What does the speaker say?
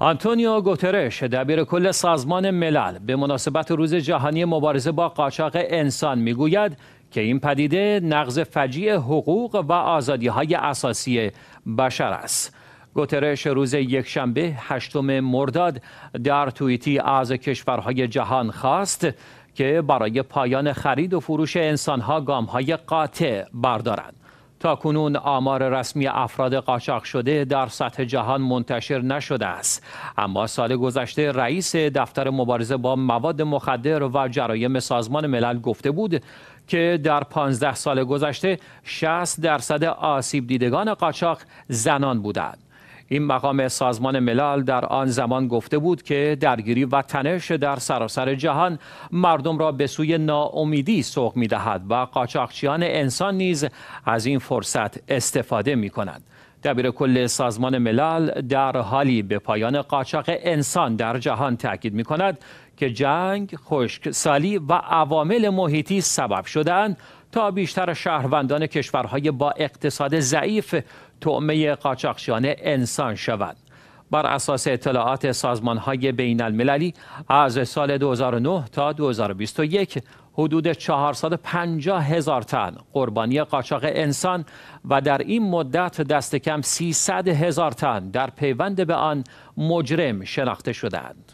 آنتونیو گوترش دبیر کل سازمان ملل به مناسبت روز جهانی مبارزه با قاچاق انسان میگوید که این پدیده نقض فجیع حقوق و آزادی های اساسی بشر است. گوترش روز یکشنبه هشتم مرداد در توییتی از کشورهای جهان خواست که برای پایان خرید و فروش انسانها گامهای قاطع بردارند. تا کنون آمار رسمی افراد قاچاق شده در سطح جهان منتشر نشده است اما سال گذشته رئیس دفتر مبارزه با مواد مخدر و جرایم سازمان ملل گفته بود که در 15 سال گذشته 60 درصد آسیب دیدگان قاچاق زنان بودند این مقام سازمان ملل در آن زمان گفته بود که درگیری و تنش در سراسر جهان مردم را به سوی ناامیدی سوق می دهد و قاچاقچیان انسان نیز از این فرصت استفاده می کنند. دبیر کل سازمان ملل در حالی به پایان قاچاق انسان در جهان تاکید می کند که جنگ، خشکسالی و عوامل محیطی سبب شدند تا بیشتر شهروندان کشورهای با اقتصاد ضعیف تعمه قاچاقچیان انسان شوند. بر اساس اطلاعات سازمانهای بین المللی از سال 2009 تا 2021 حدود 450 هزار تن قربانی قاچاق انسان و در این مدت دست کم 300 هزار تن در پیوند به آن مجرم شناخته شدند.